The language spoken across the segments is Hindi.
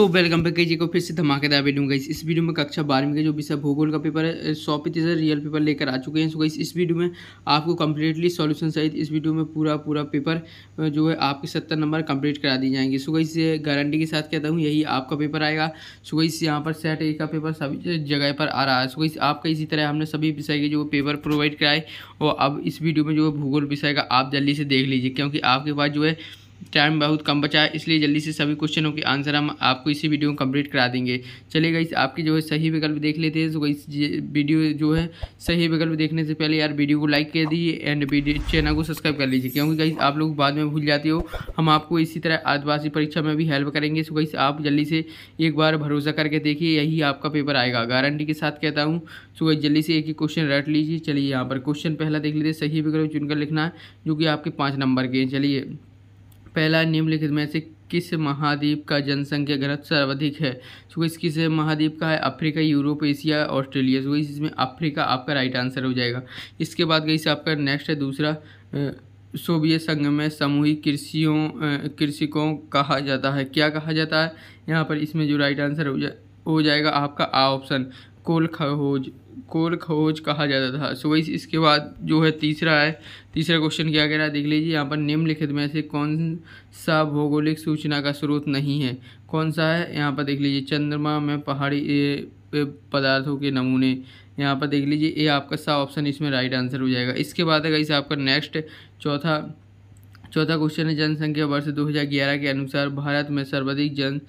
तो वेलकम बैक जी को फिर से धमाकेदार वीडियो गई इस वीडियो में कक्षा बारहवीं का जो विषय भूगोल का पेपर है सौ प्रतिशत रियल पेपर लेकर आ चुके हैं सो गई इस वीडियो में आपको कंप्लीटली सॉल्यूशन सहित इस वीडियो में पूरा पूरा पेपर जो है आपके सत्तर नंबर कंप्लीट करा दिए जाएंगे सो गई गारंटी के साथ कहता हूँ यही आपका पेपर आएगा सो गई यहाँ पर सेट ए का पेपर सभी जगह पर आ रहा है सो गई आपका इसी तरह हमने सभी विषय के जो पेपर प्रोवाइड कराए और अब इस वीडियो में जो है भूगोल विषय का आप जल्दी से देख लीजिए क्योंकि आपके पास जो है टाइम बहुत कम बचा है इसलिए जल्दी से सभी क्वेश्चनों के आंसर हम आपको इसी वीडियो में कंप्लीट करा देंगे चलिए गई आपकी जो है सही विकल्प देख लेते हैं तो इस वीडियो जो है सही विकल्प देखने से पहले यार वीडियो को लाइक कर दीजिए एंड वीडियो चैनल को सब्सक्राइब कर लीजिए क्योंकि गई आप लोग बाद में भूल जाते हो हम आपको इसी तरह आदिवासी परीक्षा में भी हेल्प करेंगे सो तो गई आप जल्दी से एक बार भरोसा करके देखिए यही आपका पेपर आएगा गारंटी के साथ कहता हूँ सो तो गई जल्दी से एक ही क्वेश्चन रट लीजिए चलिए यहाँ पर क्वेश्चन पहला देख लीजिए सही विकल्प चुनकर लिखना है जो कि आपके पाँच नंबर के हैं चलिए पहला निम्नलिखित में से किस महाद्वीप का जनसंख्या घनत्व सर्वाधिक है सो इस किस महाद्वीप का है Africa Europe Asia Australia so इसमें अफ्रीका आपका राइट आंसर हो जाएगा इसके बाद गई आपका नेक्स्ट है दूसरा सोवियत संघ में सामूहिक कृषियों कृषिकों कहा जाता है क्या कहा जाता है यहाँ पर इसमें जो राइट आंसर हो हो जाएगा आपका आ ऑप्शन कोल खहोज कोल खोज कहा जाता था सो वही इसके बाद जो है तीसरा है तीसरा क्वेश्चन क्या कह रहा है देख लीजिए यहाँ पर निम्नलिखित में से कौन सा भौगोलिक सूचना का स्रोत नहीं है कौन सा है यहाँ पर देख लीजिए चंद्रमा में पहाड़ी पदार्थों के नमूने यहाँ पर देख लीजिए ये आपका सा ऑप्शन इसमें राइट आंसर हो जाएगा इसके बाद अगर इसे आपका नेक्स्ट चौथा चौथा क्वेश्चन है जनसंख्या वर्ष 2011 के अनुसार भारत में सर्वाधिक जन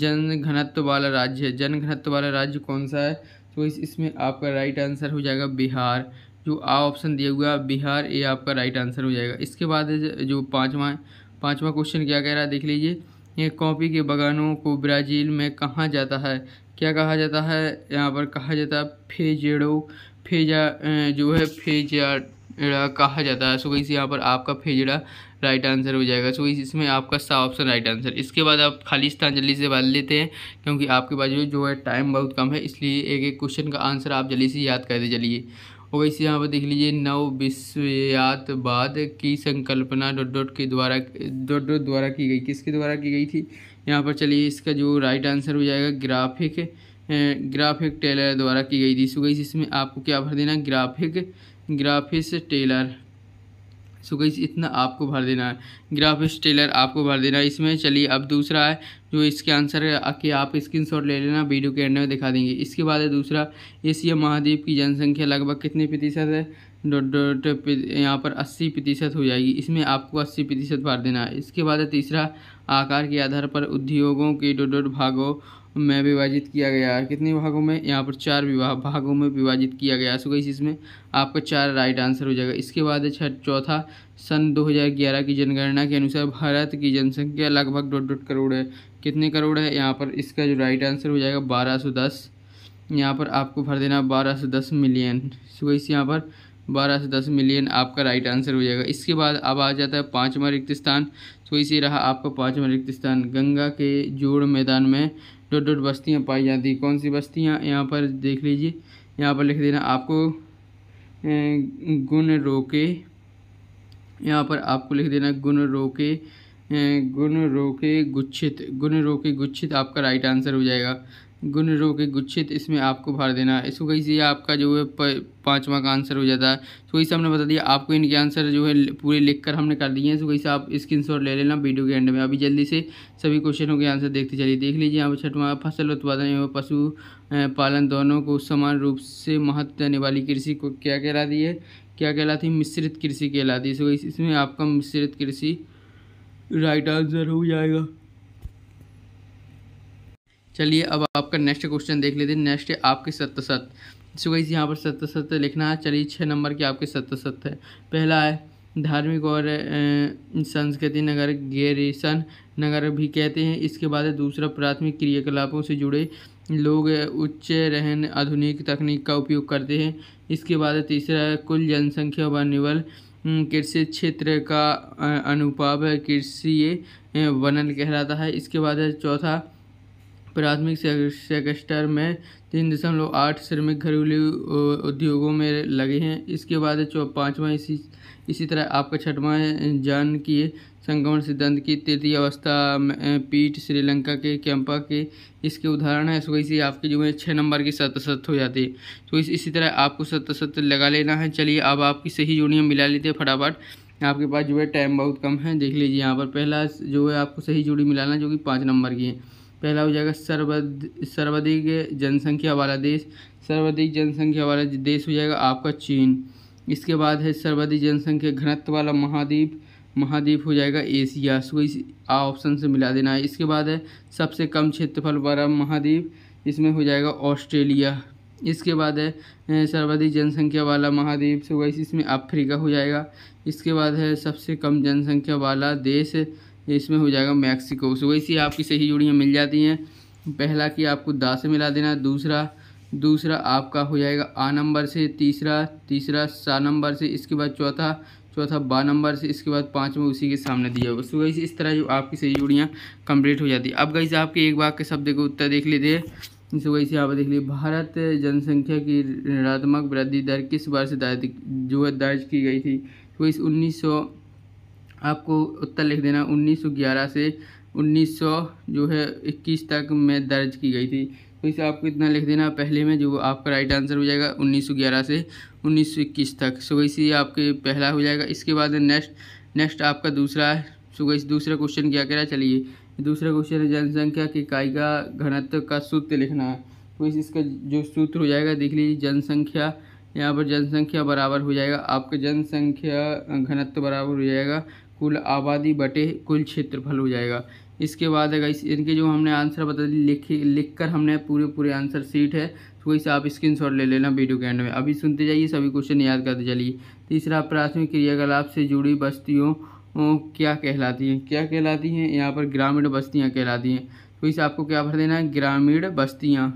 जन घनत्व वाला राज्य है जन घनत्व वाला राज्य कौन सा है तो इस इसमें आपका राइट आंसर हो जाएगा बिहार जो आ ऑप्शन दिया हुआ बिहार ये आपका राइट आंसर हो जाएगा इसके बाद जो पाँचवा पाँचवा क्वेश्चन क्या कह रहा है देख लीजिए ये कॉपी के बगानों को ब्राज़ील में कहा जाता है क्या कहा जाता है यहाँ पर कहा जाता है फेजेडो फेजा जो है फेजा कहा जाता है सो गई यहाँ पर आपका फेजड़ा राइट आंसर हो जाएगा सो गई इसमें आपका सा ऑप्शन राइट आंसर इसके बाद आप खालिस्तान जल्दी से बांध लेते हैं क्योंकि आपके पास जो है टाइम बहुत कम है इसलिए एक एक क्वेश्चन का आंसर आप जल्दी से याद कर दे चलिए और वैसे यहाँ पर देख लीजिए नव विश्वयात बाद की संकल्पना डॉट डॉट के द्वारा डॉट डॉट द्वारा की गई किसके द्वारा की गई थी यहाँ पर चलिए इसका जो राइट आंसर हो जाएगा ग्राफिक ग्राफिक टेलर द्वारा की गई थी सो गई इसमें आपको क्या भर देना ग्राफिक ग्राफिस टेलर सो so गई इतना आपको भर देना है ग्राफिक्स टेलर आपको भर देना है इसमें चलिए अब दूसरा है जो इसके आंसर है कि आप स्क्रीनशॉट ले लेना वीडियो के एंड में दिखा देंगे इसके बाद है दूसरा एशिया महाद्वीप की जनसंख्या लगभग कितने प्रतिशत है डॉट डॉट यहाँ पर अस्सी प्रतिशत हो जाएगी इसमें आपको अस्सी प्रतिशत भर देना है इसके बाद है तीसरा आकार के आधार पर उद्योगों के डोडोट भागों में विभाजित किया गया है कितने भागों में यहाँ पर चार विवाह भागों में विभाजित किया गया सो गई इसमें आपका चार राइट आंसर हो जाएगा इसके बाद है छठ चौथा सन 2011 की जनगणना के अनुसार भारत की जनसंख्या लगभग डॉट डॉट करोड़ है कितने करोड़ है यहाँ पर इसका जो राइट आंसर हो जाएगा बारह सौ दस यहाँ पर आपको भर देना बारह सौ दस मिलियन सो इस यहाँ पर बारह से दस मिलियन आपका राइट आंसर हो जाएगा इसके बाद अब आ जाता है पाँचवा रिक्त स्थान तो इसी रहा आपका पाँचवा रिक्त स्थान गंगा के जोड़ मैदान में डोट डोट बस्तियाँ पाई जाती कौन सी बस्तियाँ यहाँ पर देख लीजिए यहाँ पर लिख देना आपको गुण रोके यहाँ पर आपको लिख देना गुण रोके गुण रोके गुच्छित गुण रोके गुच्छित आपका राइट आंसर हो जाएगा गुण रोग गुच्छित इसमें आपको भर देना है इसको से आपका जो है पाँचवा का आंसर हो जाता है तो वही से हमने बता दिया आपको इनके आंसर जो है पूरे लिख कर हमने कर दिए हैं तो से आप स्क्रीन शॉट ले लेना वीडियो के एंड में अभी जल्दी से सभी क्वेश्चनों के आंसर देखते चलिए देख लीजिए यहाँ पर छठवा फसल उत्पादन एवं पशु पालन दोनों को समान रूप से महत्व देने वाली कृषि को क्या कहलाती है क्या कहलाती है मिश्रित कृषि कहलाती है सो तो इसमें आपका मिश्रित कृषि राइट आंसर हो जाएगा चलिए अब आपका नेक्स्ट क्वेश्चन देख लेते हैं नेक्स्ट है आपके सत्य सत्य सो गई यहाँ पर सत्य सत्य लिखना है चलिए छः नंबर के आपके सत्य सत्य है पहला है धार्मिक और संस्कृति नगर गेरिसन नगर भी कहते हैं इसके बाद दूसरा प्राथमिक क्रियाकलापों से जुड़े लोग उच्च रहन आधुनिक तकनीक का उपयोग करते हैं इसके बाद तीसरा कुल जनसंख्या व निवल कृषि क्षेत्र का अनुपाप कृषि वनन कहलाता है इसके बाद चौथा प्राथमिक सेक्टर में तीन दशमलव आठ श्रमिक घरेलू उद्योगों में लगे हैं इसके बाद चौ पाँचवा इसी इसी तरह आपका छठवां जान की संक्रमण सिद्धांत की तृतीय अवस्था पीठ श्रीलंका के कैंपा के इसके उदाहरण है सो इसी आपके जो है छः नंबर की सतसत हो जाती है तो इस इसी तरह आपको सतसत लगा लेना है चलिए अब आपकी सही जोड़ियाँ मिला लेते हैं फटाफट आपके पास जो है टाइम बहुत कम है देख लीजिए यहाँ पर पहला जो है आपको सही जोड़ी मिलाना जो कि पाँच नंबर की है पहला हो जाएगा सर्वाधिक सर्वाधिक जनसंख्या वाला देश सर्वाधिक जनसंख्या वाला देश हो जाएगा आपका चीन इसके बाद है सर्वाधिक जनसंख्या घनत्व वाला महाद्वीप महाद्वीप हो जाएगा एशिया सो इस ऑप्शन से मिला देना है इसके बाद है सबसे कम क्षेत्रफल वाला महाद्वीप इसमें हो जाएगा ऑस्ट्रेलिया इसके बाद है सर्वाधिक जनसंख्या वाला महाद्वीप सो इसमें अफ्रीका हो जाएगा इसके बाद है सबसे कम जनसंख्या वाला देश ये इसमें हो जाएगा मैक्सिको सो वैसी आपकी सही जोड़ियाँ मिल जाती हैं पहला कि आपको दा से मिला देना है दूसरा दूसरा आपका हो जाएगा आ नंबर से तीसरा तीसरा सा नंबर से इसके बाद चौथा चौथा बा नंबर से इसके बाद पाँच में उसी के सामने दिया होगा सो गई इस तरह जो आपकी सही जोड़ियाँ कंप्लीट हो जाती है अब गई आपके एक बाग के शब्द को उत्तर देख लेते हैं इस वजह से आप देख लीजिए भारत जनसंख्या की ऋणात्मक वृद्धि दर किस वर्ष दर्ज जो है दर्ज की गई थी वही तो उन्नीस सौ आपको उत्तर लिख देना 1911 से 1900 जो है 21 तक में दर्ज की गई थी तो इसे आपको इतना लिख देना पहले में जो आपका राइट आंसर हो जाएगा 1911 से 1921 तक सो इसी आपके पहला हो जाएगा इसके बाद नेक्स्ट नेक्स्ट आपका दूसरा है सो इस दूसरा क्वेश्चन क्या है चलिए दूसरा क्वेश्चन है जनसंख्या की इकाई का घनत्व का सूत्र लिखना है तो इस इसका जो सूत्र हो जाएगा देख लीजिए जनसंख्या यहाँ पर जनसंख्या बराबर हो जाएगा आपका जनसंख्या घनत्व बराबर हो जाएगा कुल आबादी बटे कुल क्षेत्रफल हो जाएगा इसके बाद है गाइस इनके जो हमने आंसर बता दी लिख लिख कर हमने पूरे पूरे आंसर सीट है तो से आप स्क्रीन शॉट ले लेना वीडियो के एंड में अभी सुनते जाइए सभी क्वेश्चन याद करते चलिए तीसरा प्राथमिक क्रियाकलाप से जुड़ी बस्तियों क्या कहलाती हैं क्या कहलाती हैं यहाँ पर ग्रामीण बस्तियाँ कहलाती हैं तो इसे आपको क्या भर देना है ग्रामीण बस्तियाँ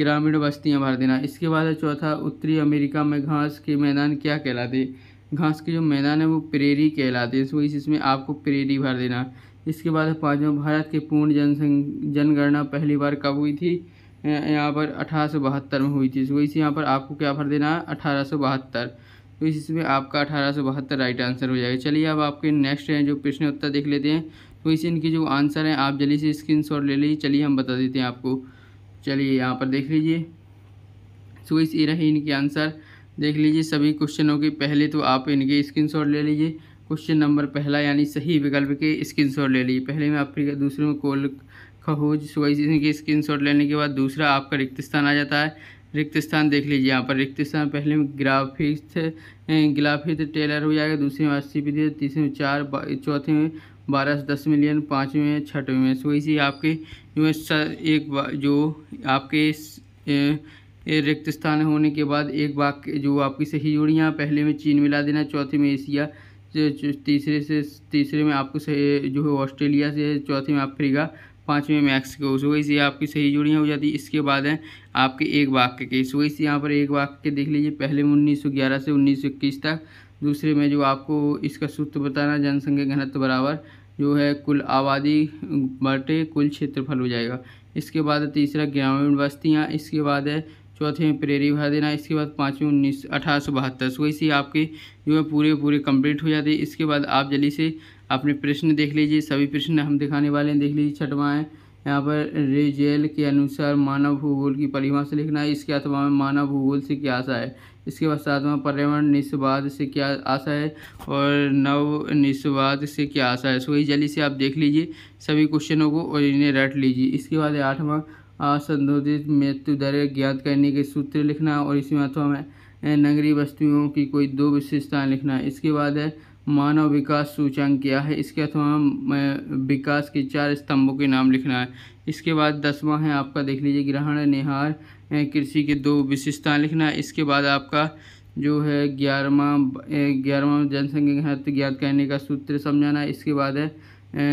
ग्रामीण बस्तियाँ भर देना इसके बाद है चौथा उत्तरी अमेरिका में घास के मैदान क्या कहलाते हैं घास के जो मैदान है वो प्रेरी कहलाते हैं इस इसमें आपको प्रेरी भर देना इसके बाद पाँचवा भारत के पूर्ण जनसंख जनगणना पहली बार कब हुई थी यहाँ पर अठारह में हुई थी सो तो इसी यहाँ पर आपको क्या भर देना है अठारह तो इसमें आपका अठारह राइट आंसर हो जाएगा चलिए अब आपके नेक्स्ट हैं जो प्रश्न उत्तर देख लेते हैं तो इसी इनके जो आंसर हैं आप जल्दी से स्क्रीन ले लीजिए चलिए हम बता देते हैं आपको चलिए यहाँ पर देख लीजिए सो तो इस ये रहे इनके आंसर देख लीजिए सभी क्वेश्चनों के पहले तो आप इनके स्क्रीनशॉट ले लीजिए क्वेश्चन नंबर पहला यानी सही विकल्प के स्क्रीनशॉट ले लीजिए पहले में अफ्रीका दूसरे में कोल खहोज सुवाइस स्क्रीन शॉट लेने के बाद दूसरा आपका रिक्त स्थान आ जाता है रिक्त स्थान देख लीजिए यहाँ पर रिक्त स्थान पहले में ग्राफिक्स ग्राफिक टेलर हो जाएगा दूसरे में अस्सी विधि तीसरे में चार चौथे में बारह से दस मिलियन पाँचवें में छठवें में सो इसी आपके जो एक जो आपके रिक्त स्थान होने के बाद एक वाक्य जो आपकी सही जोड़ी यहाँ पहले में चीन मिला देना चौथे में एशिया तीसरे से तीसरे में आपको सही जो है ऑस्ट्रेलिया से चौथे में अफ्रीका पाँचवें मैक्सिको सो से आपकी सही जोड़ियाँ हो जाती है इसके बाद हैं आपके एक वाक्य के सो से यहाँ पर एक वाक्य देख लीजिए पहले में उन्नीस से उन्नीस तक दूसरे में जो आपको इसका सूत्र बताना जनसंख्या घनत्व बराबर जो है कुल आबादी बटे कुल क्षेत्रफल हो जाएगा इसके बाद तीसरा ग्रामीण बस्तियाँ इसके बाद है चौथे में प्रेरी भर देना इसके बाद पाँचवें उन्नीस अठारह सौ बहत्तर सो इसी आपके जो है पूरे पूरे कंप्लीट हो जाते हैं इसके बाद आप जल्दी से अपने प्रश्न देख लीजिए सभी प्रश्न हम दिखाने वाले हैं देख लीजिए छठवा है यहाँ पर रेजेल के अनुसार मानव भूगोल की परिभाषा लिखना है इसके अथवा में मानव भूगोल से क्या आशा है इसके बाद सातवां पर्यावरण निस्वाद से क्या आशा है और नव निस्वाद से क्या आशा है सो ही जल्दी से आप देख लीजिए सभी क्वेश्चनों को और इन्हें रट लीजिए इसके बाद आठवां असंतोषित मृत्यु दर ज्ञात करने के सूत्र लिखना और इसी अथवा में नगरीय वस्तुओं की कोई दो विशेषताएं लिखना इसके बाद है मानव विकास सूचांक क्या है इसके अथवा विकास के चार स्तंभों के नाम लिखना है इसके बाद दसवां है आपका देख लीजिए ग्रहण निहार कृषि के दो विशेषताएं लिखना है इसके बाद आपका जो है ग्यारहवा ग्यारहवा जनसंख्या घनत्व ज्ञात करने का सूत्र समझाना इसके बाद है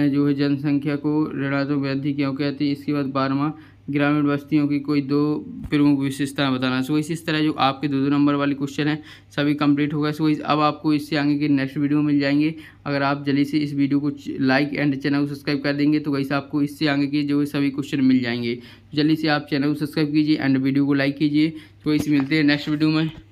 जो है जनसंख्या को ऋणात्मक वृद्धि क्यों कहती है इसके बाद बारहवा ग्रामीण बस्तियों की कोई दो प्रमुख विशेषताएं बताना सो इसी तरह जो आपके दो दो नंबर वाले क्वेश्चन हैं सभी कंप्लीट होगा सो अब आपको इससे आगे के नेक्स्ट वीडियो मिल जाएंगे अगर आप जल्दी से इस वीडियो को लाइक एंड चैनल को सब्सक्राइब कर देंगे तो वैसे आपको इससे आगे के जो सभी क्वेश्चन मिल जाएंगे जल्दी से आप चैनल को सब्सक्राइब कीजिए एंड वीडियो को लाइक कीजिए तो वैसे मिलते हैं नेक्स्ट वीडियो में